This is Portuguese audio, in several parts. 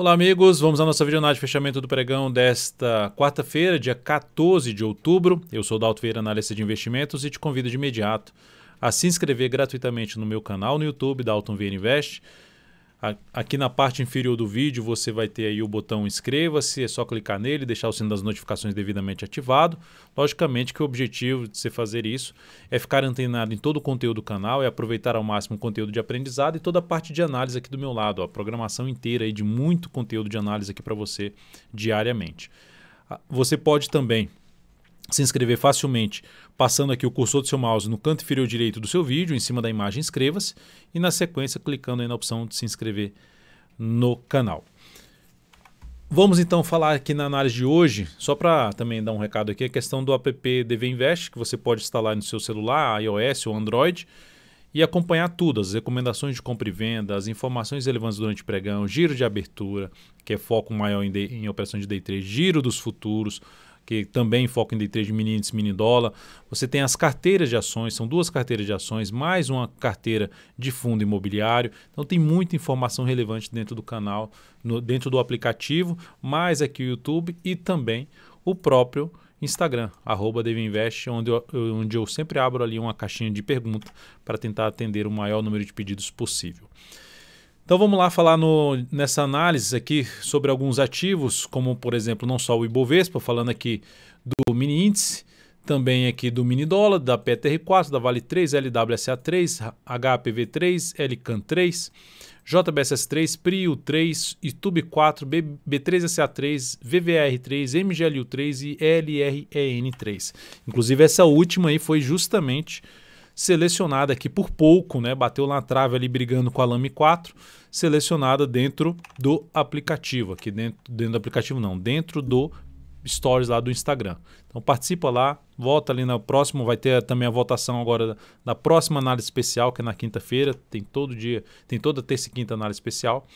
Olá, amigos. Vamos à nossa videonada de fechamento do pregão desta quarta-feira, dia 14 de outubro. Eu sou Dalto Vieira, analista de investimentos, e te convido de imediato a se inscrever gratuitamente no meu canal no YouTube, Dalton Vieira Invest Aqui na parte inferior do vídeo você vai ter aí o botão inscreva-se, é só clicar nele, deixar o sino das notificações devidamente ativado. Logicamente que o objetivo de você fazer isso é ficar antenado em todo o conteúdo do canal, é aproveitar ao máximo o conteúdo de aprendizado e toda a parte de análise aqui do meu lado, a programação inteira aí de muito conteúdo de análise aqui para você diariamente. Ah, você pode também se inscrever facilmente passando aqui o cursor do seu mouse no canto inferior direito do seu vídeo, em cima da imagem inscreva-se e na sequência clicando aí na opção de se inscrever no canal. Vamos então falar aqui na análise de hoje, só para também dar um recado aqui, a questão do app DV Invest, que você pode instalar no seu celular, iOS ou Android, e acompanhar tudo, as recomendações de compra e venda, as informações relevantes durante o pregão, giro de abertura, que é foco maior em, de, em operação de day trade, giro dos futuros, que também foca em day trade mini índice, mini dólar. Você tem as carteiras de ações, são duas carteiras de ações, mais uma carteira de fundo imobiliário. Então tem muita informação relevante dentro do canal, no, dentro do aplicativo, mais aqui o YouTube e também o próprio Instagram, arroba Devinvest, onde eu, onde eu sempre abro ali uma caixinha de pergunta para tentar atender o maior número de pedidos possível. Então vamos lá falar no, nessa análise aqui sobre alguns ativos, como por exemplo, não só o Ibovespa, falando aqui do mini índice, também aqui do mini dólar, da PTR4, da Vale 3, LWSA3, HPV3, LCAN3, JBSS3, PRIO3, ITUB4, B3SA3, VVR3, MGLU3 e LREN3. Inclusive essa última aí foi justamente selecionada aqui por pouco, né? Bateu na trave ali brigando com a Lame 4, selecionada dentro do aplicativo, aqui dentro, dentro do aplicativo não, dentro do Stories lá do Instagram. Então participa lá, volta ali na próxima, vai ter também a votação agora da, da próxima análise especial, que é na quinta-feira, tem todo dia, tem toda terça e quinta análise especial.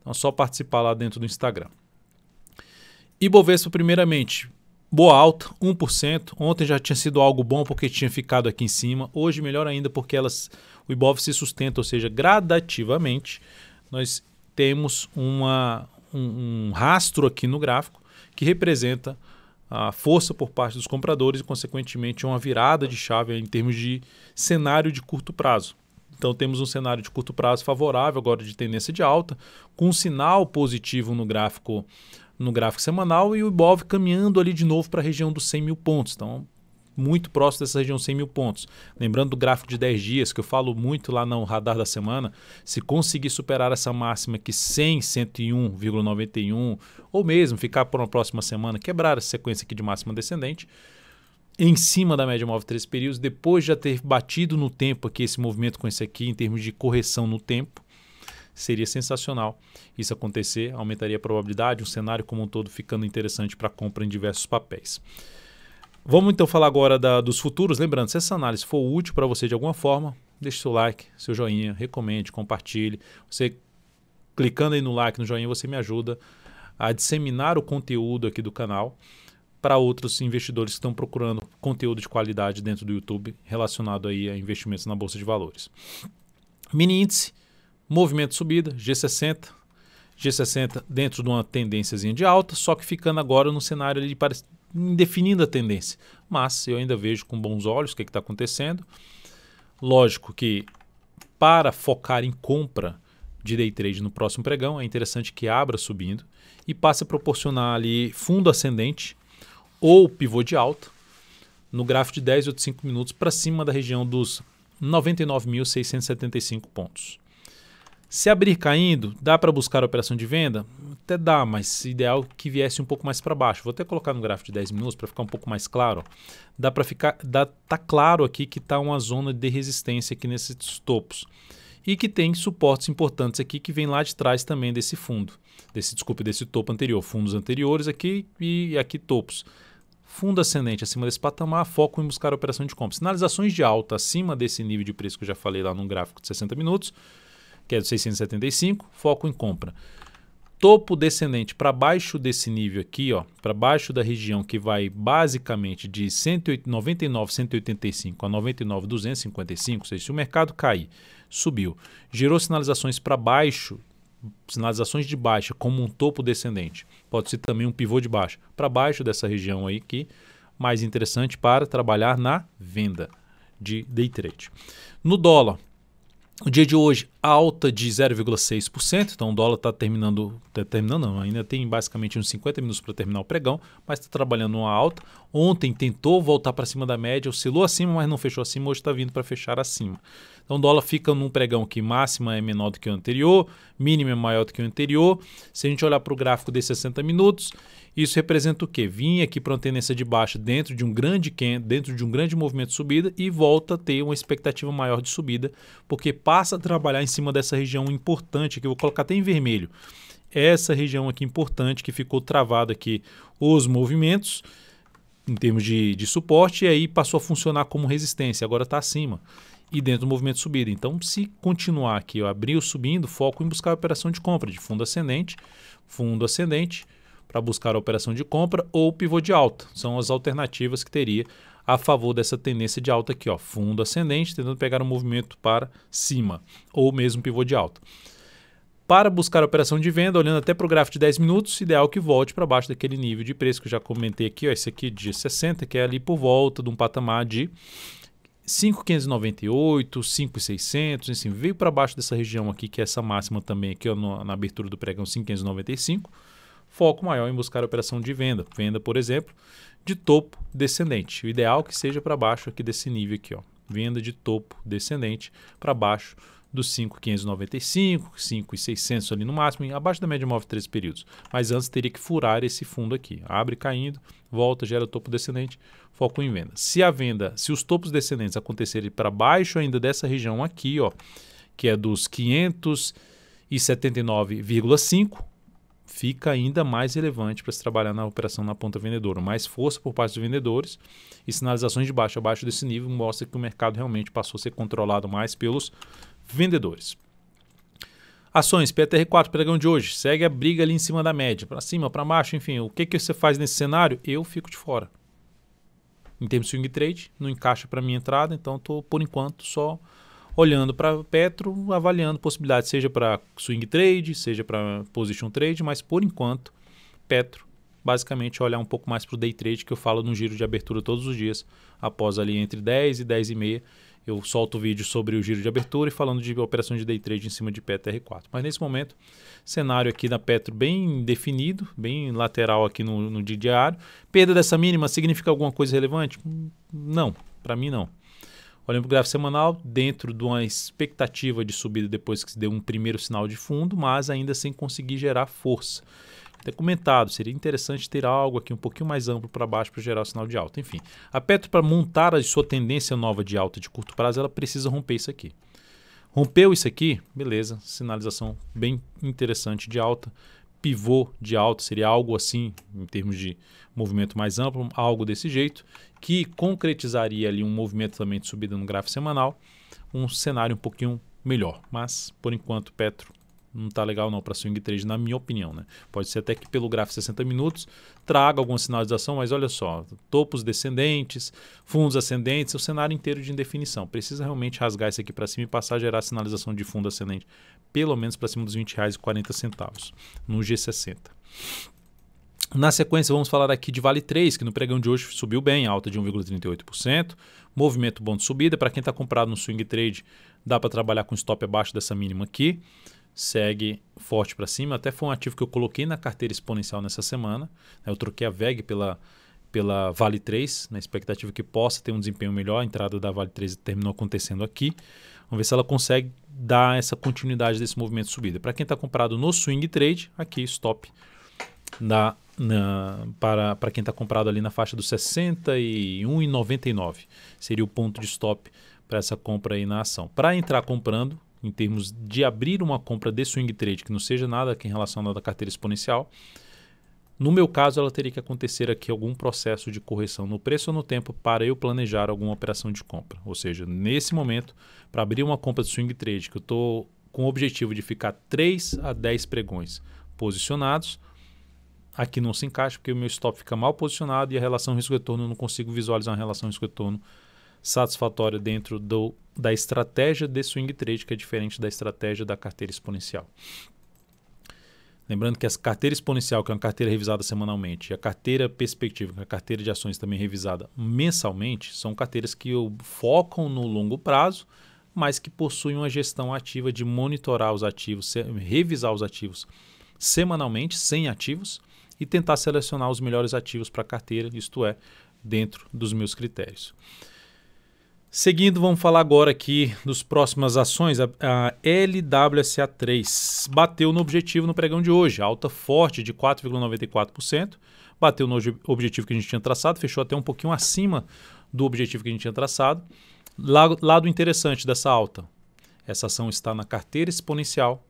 Então é só participar lá dentro do Instagram. Ibovespa primeiramente, Boa alta, 1%. Ontem já tinha sido algo bom porque tinha ficado aqui em cima. Hoje, melhor ainda, porque elas, o Ibov se sustenta, ou seja, gradativamente, nós temos uma, um, um rastro aqui no gráfico que representa a força por parte dos compradores e, consequentemente, uma virada de chave em termos de cenário de curto prazo. Então, temos um cenário de curto prazo favorável, agora de tendência de alta, com um sinal positivo no gráfico no gráfico semanal e o Ibov caminhando ali de novo para a região dos 100 mil pontos. Então, muito próximo dessa região 100 mil pontos. Lembrando do gráfico de 10 dias, que eu falo muito lá no radar da semana, se conseguir superar essa máxima que 100, 101,91, ou mesmo ficar por uma próxima semana, quebrar essa sequência aqui de máxima descendente, em cima da média móvel 3 períodos, depois de já ter batido no tempo aqui esse movimento com esse aqui, em termos de correção no tempo, seria sensacional isso acontecer, aumentaria a probabilidade, um cenário como um todo ficando interessante para compra em diversos papéis. Vamos então falar agora da, dos futuros. Lembrando, se essa análise for útil para você de alguma forma, deixe seu like, seu joinha, recomende, compartilhe. Você clicando aí no like, no joinha, você me ajuda a disseminar o conteúdo aqui do canal para outros investidores que estão procurando conteúdo de qualidade dentro do YouTube relacionado aí a investimentos na bolsa de valores. Mini índice movimento subida, G60, G60 dentro de uma tendência de alta, só que ficando agora no cenário de pare... a tendência. Mas eu ainda vejo com bons olhos o que é está acontecendo. Lógico que para focar em compra de day trade no próximo pregão, é interessante que abra subindo e passe a proporcionar ali fundo ascendente ou pivô de alta no gráfico de 10 ou 5 minutos para cima da região dos 99.675 pontos. Se abrir caindo, dá para buscar a operação de venda? Até dá, mas ideal que viesse um pouco mais para baixo. Vou até colocar no gráfico de 10 minutos para ficar um pouco mais claro. Dá para ficar, dá, tá claro aqui que está uma zona de resistência aqui nesses topos e que tem suportes importantes aqui que vem lá de trás também desse fundo, desse desculpe desse topo anterior, fundos anteriores aqui e aqui topos. Fundo ascendente acima desse patamar, foco em buscar a operação de compra. Sinalizações de alta acima desse nível de preço que eu já falei lá no gráfico de 60 minutos que é de 675, foco em compra. Topo descendente para baixo desse nível aqui, ó, para baixo da região que vai basicamente de 199, 185 a 99, 255, ou seja, se o mercado cair, subiu, gerou sinalizações para baixo sinalizações de baixa como um topo descendente. Pode ser também um pivô de baixa para baixo dessa região aí que mais interessante para trabalhar na venda de day trade. No dólar, o dia de hoje, alta de 0,6%, então o dólar está terminando, tá terminando não, ainda tem basicamente uns 50 minutos para terminar o pregão, mas está trabalhando uma alta. Ontem tentou voltar para cima da média, oscilou acima, mas não fechou acima, hoje está vindo para fechar acima. Então o dólar fica num pregão que máxima é menor do que o anterior, mínima é maior do que o anterior. Se a gente olhar para o gráfico de 60 minutos, isso representa o quê? Vinha aqui para uma tendência de baixa dentro de um grande dentro de um grande movimento de subida e volta a ter uma expectativa maior de subida, porque passa a trabalhar em cima dessa região importante que eu vou colocar até em vermelho. Essa região aqui importante que ficou travada aqui os movimentos em termos de, de suporte e aí passou a funcionar como resistência, agora está acima e dentro do movimento de subida. Então, se continuar aqui, ó, abriu subindo, foco em buscar a operação de compra de fundo ascendente, fundo ascendente, para buscar a operação de compra ou pivô de alta. São as alternativas que teria a favor dessa tendência de alta aqui, ó, fundo ascendente, tentando pegar um movimento para cima, ou mesmo pivô de alta. Para buscar a operação de venda, olhando até para o gráfico de 10 minutos, ideal que volte para baixo daquele nível de preço que eu já comentei aqui, ó, esse aqui de 60, que é ali por volta de um patamar de 5,598, 5,600, enfim veio para baixo dessa região aqui, que é essa máxima também aqui ó, na abertura do pregão 5,595 foco maior em buscar a operação de venda. Venda, por exemplo, de topo descendente. O ideal é que seja para baixo aqui desse nível aqui, ó. Venda de topo descendente para baixo dos 5,595, 5,600 ali no máximo, abaixo da média móvel 13 períodos. Mas antes teria que furar esse fundo aqui. Abre caindo, volta, gera topo descendente, foco em venda. Se a venda, se os topos descendentes acontecerem para baixo ainda dessa região aqui, ó, que é dos 579,5, fica ainda mais relevante para se trabalhar na operação na ponta vendedora. Mais força por parte dos vendedores e sinalizações de baixo abaixo desse nível mostra que o mercado realmente passou a ser controlado mais pelos vendedores. Ações, PTR4, pregão de hoje, segue a briga ali em cima da média, para cima, para baixo, enfim, o que, que você faz nesse cenário? Eu fico de fora. Em termos de swing trade, não encaixa para minha entrada, então estou, por enquanto, só olhando para Petro, avaliando possibilidades, seja para swing trade, seja para position trade, mas por enquanto, Petro, basicamente olhar um pouco mais para o day trade, que eu falo no giro de abertura todos os dias, após ali entre 10 e 10 e meia, eu solto o vídeo sobre o giro de abertura e falando de operações de day trade em cima de PTR4. Mas nesse momento, cenário aqui da Petro bem definido, bem lateral aqui no, no diário. Perda dessa mínima significa alguma coisa relevante? Não, para mim não. Olhando para o gráfico semanal, dentro de uma expectativa de subida depois que se deu um primeiro sinal de fundo, mas ainda sem conseguir gerar força. Até comentado, seria interessante ter algo aqui um pouquinho mais amplo para baixo para gerar o sinal de alta. Enfim, a Petro, para montar a sua tendência nova de alta de curto prazo, ela precisa romper isso aqui. Rompeu isso aqui, beleza, sinalização bem interessante de alta pivô de alta, seria algo assim, em termos de movimento mais amplo, algo desse jeito, que concretizaria ali um movimento também de subida no gráfico semanal, um cenário um pouquinho melhor. Mas, por enquanto, Petro não tá legal não para swing trade, na minha opinião, né? Pode ser até que pelo gráfico 60 minutos traga alguma sinalização, mas olha só, topos descendentes, fundos ascendentes, o cenário inteiro de indefinição. Precisa realmente rasgar isso aqui para cima e passar a gerar sinalização de fundo ascendente, pelo menos para cima dos R$ 20,40 no G60. Na sequência, vamos falar aqui de Vale 3, que no pregão de hoje subiu bem, alta de 1,38%. Movimento bom de subida. Para quem está comprado no swing trade, dá para trabalhar com stop abaixo dessa mínima aqui segue forte para cima. Até foi um ativo que eu coloquei na carteira exponencial nessa semana. Né? Eu troquei a VEG pela, pela Vale 3, na expectativa que possa ter um desempenho melhor. A entrada da Vale 3 terminou acontecendo aqui. Vamos ver se ela consegue dar essa continuidade desse movimento de subida. Para quem está comprado no swing trade, aqui stop na, na, para, para quem está comprado ali na faixa dos 61,99. Seria o ponto de stop para essa compra aí na ação. Para entrar comprando, em termos de abrir uma compra de swing trade que não seja nada que em relação à carteira exponencial, no meu caso ela teria que acontecer aqui algum processo de correção no preço ou no tempo para eu planejar alguma operação de compra. Ou seja, nesse momento, para abrir uma compra de swing trade que eu estou com o objetivo de ficar 3 a 10 pregões posicionados, aqui não se encaixa porque o meu stop fica mal posicionado e a relação risco-retorno eu não consigo visualizar a relação risco-retorno satisfatória dentro do, da estratégia de swing trade, que é diferente da estratégia da carteira exponencial. Lembrando que a carteira exponencial, que é uma carteira revisada semanalmente, e a carteira perspectiva, que é a carteira de ações também revisada mensalmente, são carteiras que focam no longo prazo, mas que possuem uma gestão ativa de monitorar os ativos, revisar os ativos semanalmente, sem ativos, e tentar selecionar os melhores ativos para a carteira, isto é, dentro dos meus critérios. Seguindo, vamos falar agora aqui dos próximas ações. A, a LWSA3 bateu no objetivo no pregão de hoje, alta forte de 4,94%. Bateu no objetivo que a gente tinha traçado, fechou até um pouquinho acima do objetivo que a gente tinha traçado. Lado, lado interessante dessa alta: essa ação está na carteira exponencial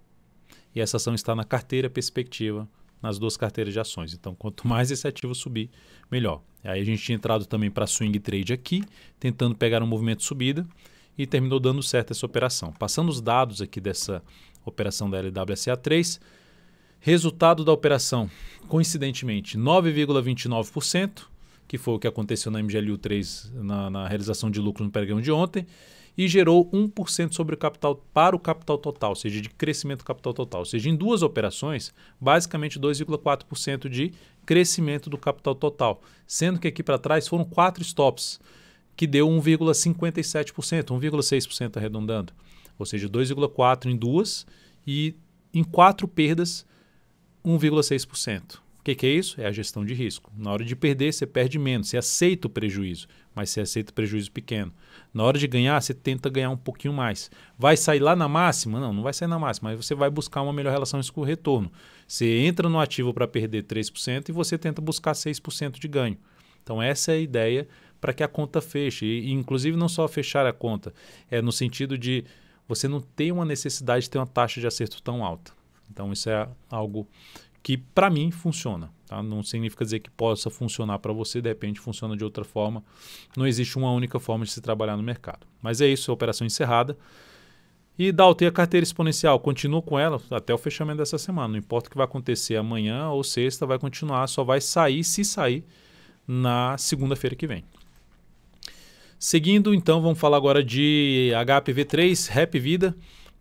e essa ação está na carteira perspectiva nas duas carteiras de ações. Então, quanto mais esse ativo subir, melhor. Aí a gente tinha entrado também para swing trade aqui, tentando pegar um movimento de subida e terminou dando certo essa operação. Passando os dados aqui dessa operação da LWSA3, resultado da operação, coincidentemente, 9,29%, que foi o que aconteceu na MGLU3 na, na realização de lucro no pregão de ontem e gerou 1% sobre o capital para o capital total, ou seja, de crescimento do capital total. Ou seja, em duas operações, basicamente 2,4% de crescimento do capital total, sendo que aqui para trás foram quatro stops, que deu 1,57%, 1,6% arredondando. Ou seja, 2,4 em duas e em quatro perdas 1,6% que, que é isso? É a gestão de risco. Na hora de perder, você perde menos, você aceita o prejuízo, mas você aceita o prejuízo pequeno. Na hora de ganhar, você tenta ganhar um pouquinho mais. Vai sair lá na máxima? Não, não vai sair na máxima, mas você vai buscar uma melhor relação o retorno Você entra no ativo para perder 3% e você tenta buscar 6% de ganho. Então, essa é a ideia para que a conta feche. E, inclusive, não só fechar a conta, é no sentido de você não ter uma necessidade de ter uma taxa de acerto tão alta. Então, isso é algo que para mim funciona. Tá? Não significa dizer que possa funcionar para você, de repente funciona de outra forma. Não existe uma única forma de se trabalhar no mercado. Mas é isso, operação encerrada. E Dalton, e a carteira exponencial? Continua com ela até o fechamento dessa semana. Não importa o que vai acontecer amanhã ou sexta, vai continuar, só vai sair se sair na segunda-feira que vem. Seguindo, então, vamos falar agora de HPV3, Rap Vida.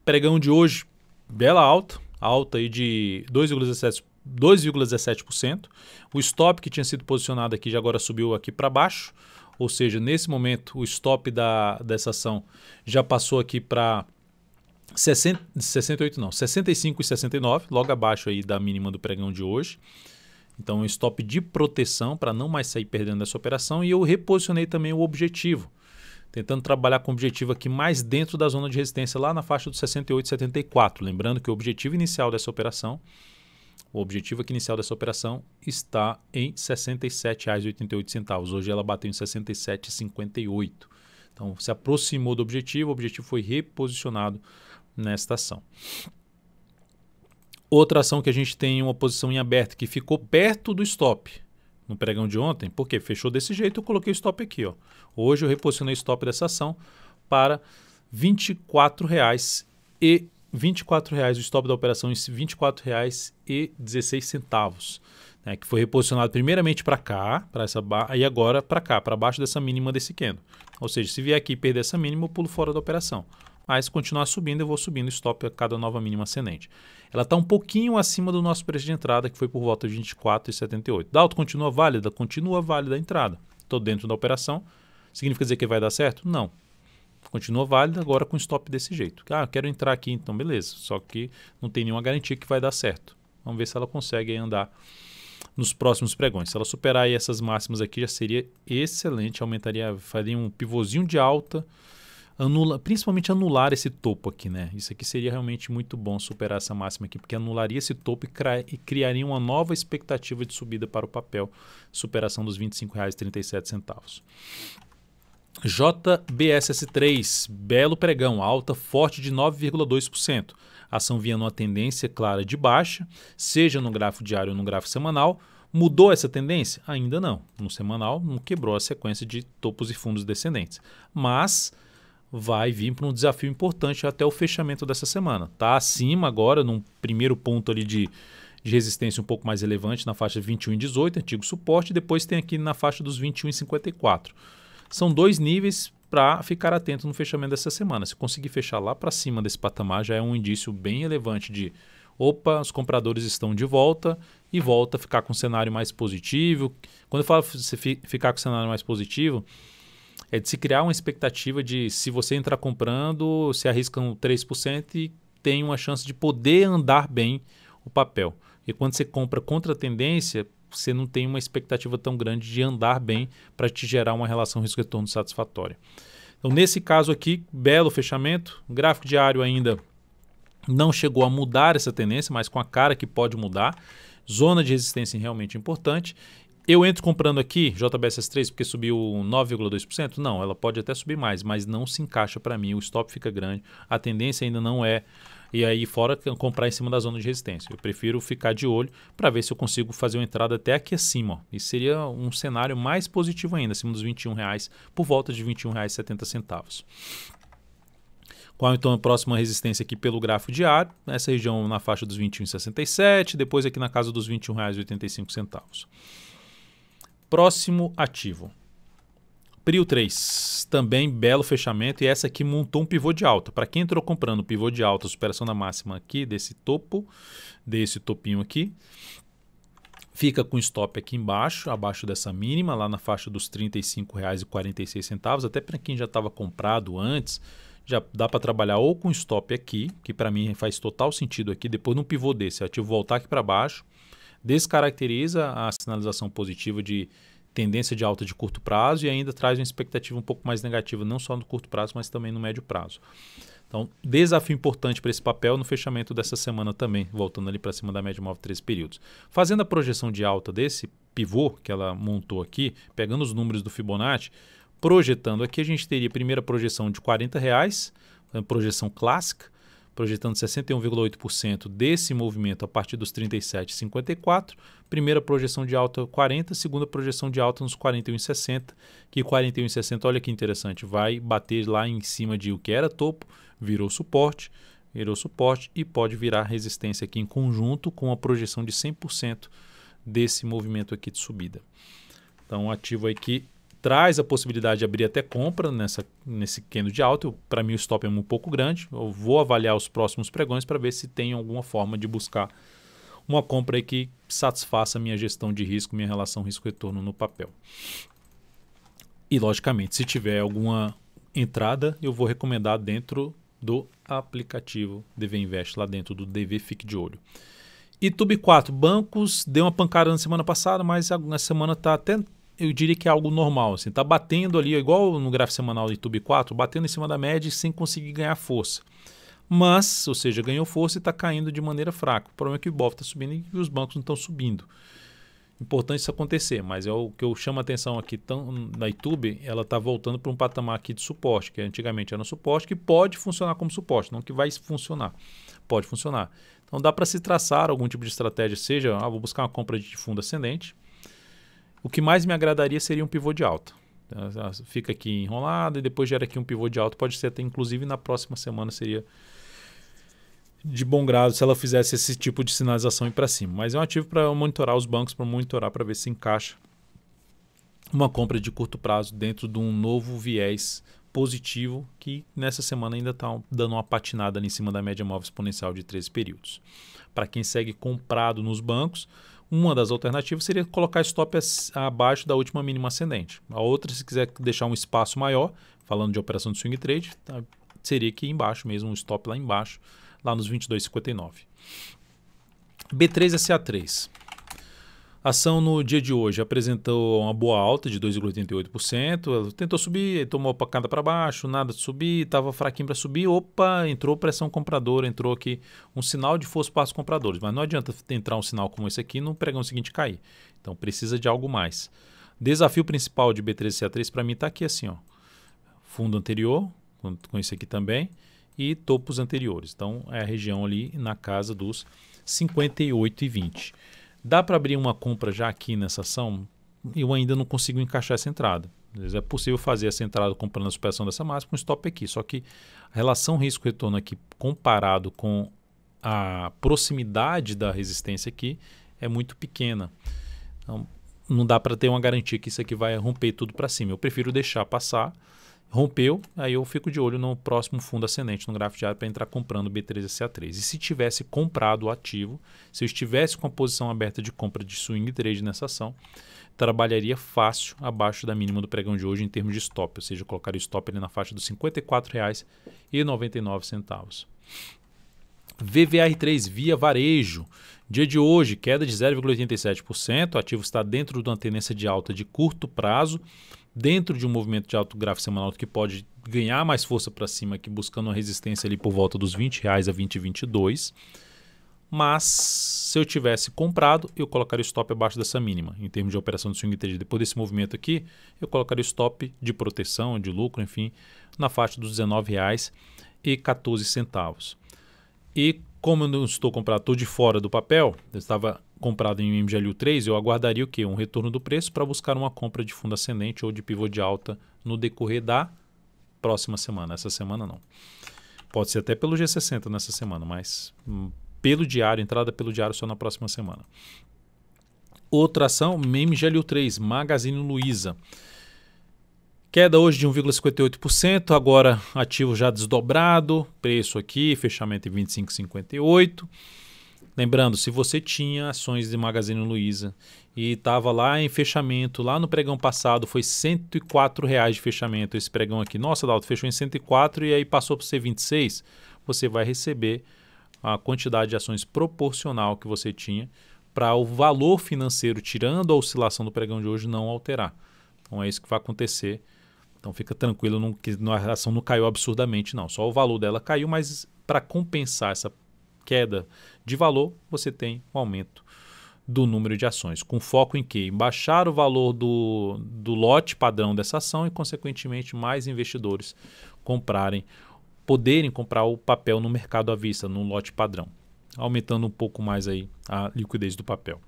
Pregão de hoje, bela alta, alta aí de 2,17 2,17%. O stop que tinha sido posicionado aqui já agora subiu aqui para baixo, ou seja, nesse momento o stop da, dessa ação já passou aqui para 60, 68 não, 65 e 69, logo abaixo aí da mínima do pregão de hoje. Então, um stop de proteção para não mais sair perdendo dessa operação e eu reposicionei também o objetivo, tentando trabalhar com o objetivo aqui mais dentro da zona de resistência lá na faixa dos 68 74, lembrando que o objetivo inicial dessa operação o objetivo aqui inicial dessa operação está em R$ 67,88. Hoje ela bateu em R$ 67,58. Então se aproximou do objetivo, o objetivo foi reposicionado nesta ação. Outra ação que a gente tem uma posição em aberto que ficou perto do stop no pregão de ontem, porque fechou desse jeito, eu coloquei o stop aqui. Ó. Hoje eu reposicionei o stop dessa ação para R$ 24,00 e 24 reais o stop da operação em R$ 24,16, né, que foi reposicionado primeiramente para cá, para essa barra, e agora para cá, para baixo dessa mínima desse candle. Ou seja, se vier aqui e perder essa mínima, eu pulo fora da operação. Mas se continuar subindo, eu vou subindo o stop a cada nova mínima ascendente. Ela está um pouquinho acima do nosso preço de entrada, que foi por volta de 24,78. Dalto continua válida? Continua válida a entrada. Estou dentro da operação. Significa dizer que vai dar certo? Não. Tipo, continua válida agora com stop desse jeito. Ah, quero entrar aqui, então beleza. Só que não tem nenhuma garantia que vai dar certo. Vamos ver se ela consegue andar nos próximos pregões. Se ela superar essas máximas aqui, já seria excelente. Aumentaria, faria um pivôzinho de alta, anula, principalmente anular esse topo aqui, né? Isso aqui seria realmente muito bom superar essa máxima aqui, porque anularia esse topo e, e criaria uma nova expectativa de subida para o papel, superação dos R$ 25,37. JBSS3, belo pregão, alta forte de 9,2%. Ação vinha numa tendência clara de baixa, seja no gráfico diário ou no gráfico semanal. Mudou essa tendência? Ainda não. No semanal, não quebrou a sequência de topos e fundos descendentes. Mas vai vir para um desafio importante até o fechamento dessa semana. Está acima agora, num primeiro ponto ali de, de resistência um pouco mais relevante, na faixa 21,18, antigo suporte, depois tem aqui na faixa dos 21,54. São dois níveis para ficar atento no fechamento dessa semana. Se conseguir fechar lá para cima desse patamar, já é um indício bem relevante de opa, os compradores estão de volta e volta a ficar com um cenário mais positivo. Quando eu falo se ficar com um cenário mais positivo, é de se criar uma expectativa de se você entrar comprando, se arriscam 3% e tem uma chance de poder andar bem o papel. E quando você compra contra a tendência, você não tem uma expectativa tão grande de andar bem para te gerar uma relação risco-retorno satisfatória. Então, nesse caso aqui, belo fechamento, gráfico diário ainda não chegou a mudar essa tendência, mas com a cara que pode mudar. Zona de resistência realmente importante. Eu entro comprando aqui JBSS3 porque subiu 9,2%? Não, ela pode até subir mais, mas não se encaixa para mim. O stop fica grande, a tendência ainda não é e aí fora comprar em cima da zona de resistência. Eu prefiro ficar de olho para ver se eu consigo fazer uma entrada até aqui acima. Ó. seria um cenário mais positivo ainda, acima dos 21 21,00, por volta de R$ 21,70. Qual então a próxima resistência aqui pelo gráfico diário? Essa região na faixa dos 21,67, depois aqui na casa dos R$ 21,85. Próximo ativo. Prio 3, também belo fechamento. E essa aqui montou um pivô de alta. Para quem entrou comprando pivô de alta, superação da máxima aqui, desse topo, desse topinho aqui, fica com stop aqui embaixo, abaixo dessa mínima, lá na faixa dos R$ 35,46. Até para quem já estava comprado antes, já dá para trabalhar ou com stop aqui, que para mim faz total sentido aqui, depois num pivô desse, ativo voltar aqui para baixo, descaracteriza a sinalização positiva de tendência de alta de curto prazo e ainda traz uma expectativa um pouco mais negativa, não só no curto prazo, mas também no médio prazo. Então, desafio importante para esse papel no fechamento dessa semana também, voltando ali para cima da média móvel 13 períodos. Fazendo a projeção de alta desse pivô que ela montou aqui, pegando os números do Fibonacci, projetando aqui, a gente teria a primeira projeção de R$ reais, projeção clássica, projetando 61,8% desse movimento a partir dos 37,54. Primeira projeção de alta 40, segunda projeção de alta nos 41,60, que 41,60, olha que interessante, vai bater lá em cima de o que era topo, virou suporte, virou suporte e pode virar resistência aqui em conjunto com a projeção de 100% desse movimento aqui de subida. Então, ativo aí que traz a possibilidade de abrir até compra nessa, nesse candle de alta. Para mim, o stop é um pouco grande. Eu vou avaliar os próximos pregões para ver se tem alguma forma de buscar uma compra que satisfaça a minha gestão de risco, minha relação risco-retorno no papel. E, logicamente, se tiver alguma entrada, eu vou recomendar dentro do aplicativo DV Invest, lá dentro do DV Fique de Olho. E Tube 4, bancos, deu uma pancada na semana passada, mas na semana está até eu diria que é algo normal. Assim, tá batendo ali, igual no gráfico semanal do YouTube 4, batendo em cima da média sem conseguir ganhar força. Mas, ou seja, ganhou força e está caindo de maneira fraca. O problema é que o Ibov está subindo e os bancos não estão subindo. Importante isso acontecer, mas é o que eu chamo a atenção aqui tão, na YouTube, ela está voltando para um patamar aqui de suporte, que antigamente era um suporte, que pode funcionar como suporte, não que vai funcionar, pode funcionar. Então dá para se traçar algum tipo de estratégia, seja, ah, vou buscar uma compra de fundo ascendente, o que mais me agradaria seria um pivô de alta. Fica aqui enrolado e depois gera aqui um pivô de alta. Pode ser até, inclusive, na próxima semana seria de bom grado se ela fizesse esse tipo de sinalização e para cima. Mas é um ativo para monitorar os bancos, para monitorar, para ver se encaixa uma compra de curto prazo dentro de um novo viés positivo que nessa semana ainda está dando uma patinada ali em cima da média móvel exponencial de 13 períodos. Para quem segue comprado nos bancos, uma das alternativas seria colocar stop abaixo da última mínima ascendente. A outra, se quiser deixar um espaço maior, falando de operação de swing trade, tá, seria aqui embaixo mesmo, um stop lá embaixo, lá nos 22,59. B3 SA3 ação no dia de hoje apresentou uma boa alta de 2,88%. Ela tentou subir, tomou a pacada para baixo, nada de subir, estava fraquinho para subir. Opa, entrou pressão compradora, entrou aqui um sinal de força para os compradores. Mas não adianta entrar um sinal como esse aqui no pregão seguinte cair. Então precisa de algo mais. Desafio principal de B3CA3 para mim está aqui assim, ó. Fundo anterior, com esse aqui também, e topos anteriores. Então é a região ali na casa dos 58,20. Dá para abrir uma compra já aqui nessa ação? Eu ainda não consigo encaixar essa entrada. É possível fazer essa entrada comprando a superação dessa máxima com stop aqui. Só que a relação risco-retorno aqui comparado com a proximidade da resistência aqui é muito pequena. Então, não dá para ter uma garantia que isso aqui vai romper tudo para cima. Eu prefiro deixar passar rompeu, aí eu fico de olho no próximo fundo ascendente no gráfico diário para entrar comprando B3SA3. E se tivesse comprado o ativo, se eu estivesse com a posição aberta de compra de swing trade nessa ação, trabalharia fácil abaixo da mínima do pregão de hoje em termos de stop, ou seja, colocar o stop ali na faixa dos R$ 54,99. VVR3 via varejo. Dia de hoje, queda de 0,87%. O ativo está dentro de uma tendência de alta de curto prazo, dentro de um movimento de alto gráfico semanal que pode ganhar mais força para cima aqui, buscando uma resistência ali por volta dos 20 reais a 20,22. Mas se eu tivesse comprado, eu colocaria o stop abaixo dessa mínima. Em termos de operação de swing trade, depois desse movimento aqui, eu colocaria o stop de proteção, de lucro, enfim, na faixa dos R$19,14. E como eu não estou comprado, estou de fora do papel, eu estava comprado em MGLU 3, eu aguardaria o quê? Um retorno do preço para buscar uma compra de fundo ascendente ou de pivô de alta no decorrer da próxima semana. Essa semana não. Pode ser até pelo G60 nessa semana, mas hum, pelo diário, entrada pelo diário só na próxima semana. Outra ação, MGLU 3, Magazine Luiza. Queda hoje de 1,58%, agora ativo já desdobrado, preço aqui, fechamento em 25,58. Lembrando, se você tinha ações de Magazine Luiza e estava lá em fechamento, lá no pregão passado foi R$ reais de fechamento esse pregão aqui. Nossa, Dalto, fechou em 104 e aí passou para ser 26. Você vai receber a quantidade de ações proporcional que você tinha para o valor financeiro, tirando a oscilação do pregão de hoje, não alterar. Então é isso que vai acontecer então fica tranquilo não, que a ação não caiu absurdamente, não. Só o valor dela caiu, mas para compensar essa queda de valor, você tem um aumento do número de ações, com foco em quê? Em baixar o valor do, do lote padrão dessa ação e, consequentemente, mais investidores comprarem, poderem comprar o papel no mercado à vista, no lote padrão, aumentando um pouco mais aí a liquidez do papel.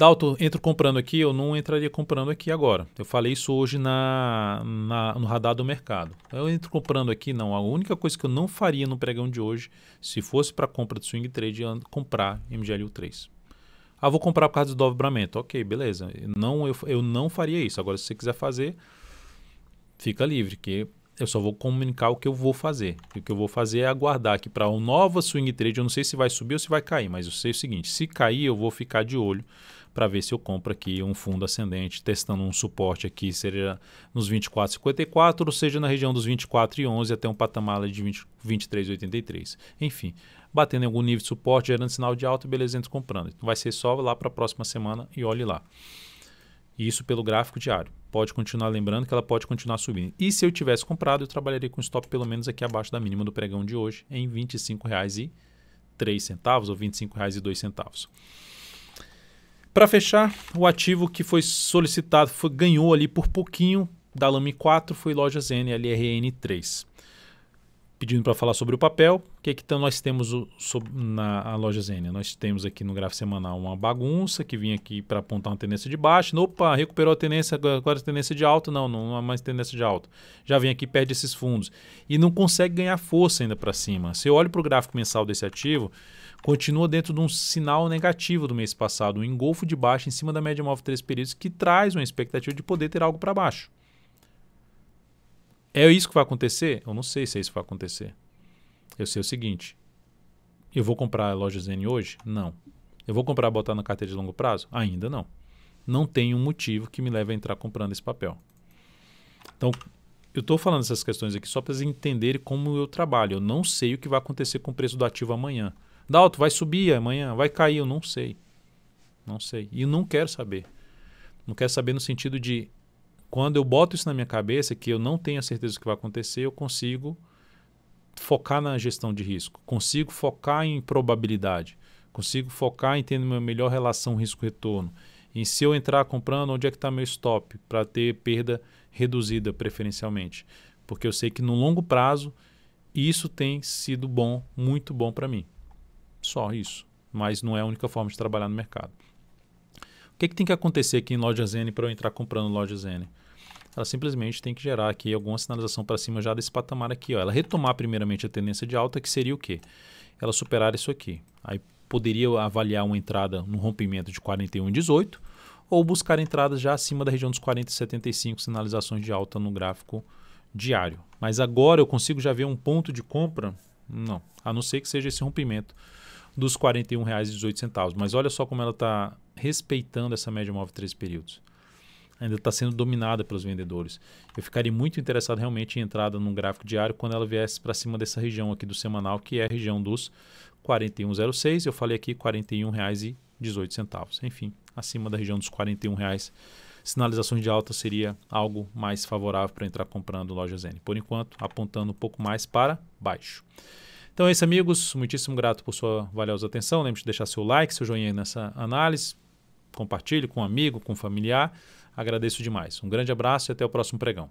Dalton, entro comprando aqui, eu não entraria comprando aqui agora. Eu falei isso hoje na, na, no radar do mercado. Eu entro comprando aqui, não. A única coisa que eu não faria no pregão de hoje, se fosse para compra de swing trade, é comprar MGLU 3. Ah, vou comprar por causa do dobramento. Ok, beleza. Não, eu, eu não faria isso. Agora, se você quiser fazer, fica livre, que eu só vou comunicar o que eu vou fazer. o que eu vou fazer é aguardar aqui para uma nova swing trade. Eu não sei se vai subir ou se vai cair, mas eu sei o seguinte: se cair, eu vou ficar de olho para ver se eu compro aqui um fundo ascendente, testando um suporte aqui, seria nos 24,54, ou seja, na região dos 24,11 até um patamar de 23,83. Enfim, batendo em algum nível de suporte, gerando sinal de alta, beleza, entro comprando. Então vai ser só lá para a próxima semana e olhe lá. Isso pelo gráfico diário. Pode continuar lembrando que ela pode continuar subindo. E se eu tivesse comprado, eu trabalharia com stop pelo menos aqui abaixo da mínima do pregão de hoje, em R$ 25,03 ou R$ 25,02. Para fechar, o ativo que foi solicitado foi, ganhou ali por pouquinho da Lame 4 foi lojas NLRN 3 pedindo para falar sobre o papel. O que, é que então nós temos o, sobre, na loja Zênia? Nós temos aqui no gráfico semanal uma bagunça que vinha aqui para apontar uma tendência de baixo Opa, recuperou a tendência, agora a tendência de alta. Não, não há mais tendência de alta. Já vem aqui, perde esses fundos. E não consegue ganhar força ainda para cima. Se eu olho para o gráfico mensal desse ativo, continua dentro de um sinal negativo do mês passado, um engolfo de baixo em cima da média móvel três períodos, que traz uma expectativa de poder ter algo para baixo. É isso que vai acontecer? Eu não sei se é isso que vai acontecer. Eu sei o seguinte: eu vou comprar a loja Zen hoje? Não. Eu vou comprar botar na carteira de longo prazo? Ainda não. Não tem um motivo que me leve a entrar comprando esse papel. Então, eu estou falando essas questões aqui só para vocês entenderem como eu trabalho. Eu não sei o que vai acontecer com o preço do ativo amanhã. Dalto, vai subir amanhã? Vai cair? Eu não sei. Não sei. E não quero saber. Não quero saber no sentido de quando eu boto isso na minha cabeça, que eu não tenho a certeza do que vai acontecer, eu consigo focar na gestão de risco, consigo focar em probabilidade, consigo focar em ter uma melhor relação risco-retorno, em se eu entrar comprando, onde é que está meu stop, para ter perda reduzida preferencialmente. Porque eu sei que no longo prazo isso tem sido bom, muito bom para mim. Só isso. Mas não é a única forma de trabalhar no mercado. O que, é que tem que acontecer aqui em Loja N para eu entrar comprando Loja N? ela simplesmente tem que gerar aqui alguma sinalização para cima já desse patamar aqui. Ó. Ela retomar primeiramente a tendência de alta, que seria o quê? Ela superar isso aqui. Aí poderia avaliar uma entrada no rompimento de 41,18 ou buscar entradas já acima da região dos 40,75, sinalizações de alta no gráfico diário. Mas agora eu consigo já ver um ponto de compra? Não, a não ser que seja esse rompimento dos R$ 41,18. Mas olha só como ela está respeitando essa média móvel de três períodos ainda está sendo dominada pelos vendedores. Eu ficaria muito interessado realmente em entrada num gráfico diário quando ela viesse para cima dessa região aqui do semanal, que é a região dos 41,06. Eu falei aqui R$ 41,18. Enfim, acima da região dos R$ 41. Reais, sinalizações de alta seria algo mais favorável para entrar comprando loja Zen. Por enquanto, apontando um pouco mais para baixo. Então é isso, amigos. Muitíssimo grato por sua valiosa atenção. Lembre-se de deixar seu like, seu joinha nessa análise. Compartilhe com um amigo, com um familiar. Agradeço demais. Um grande abraço e até o próximo pregão.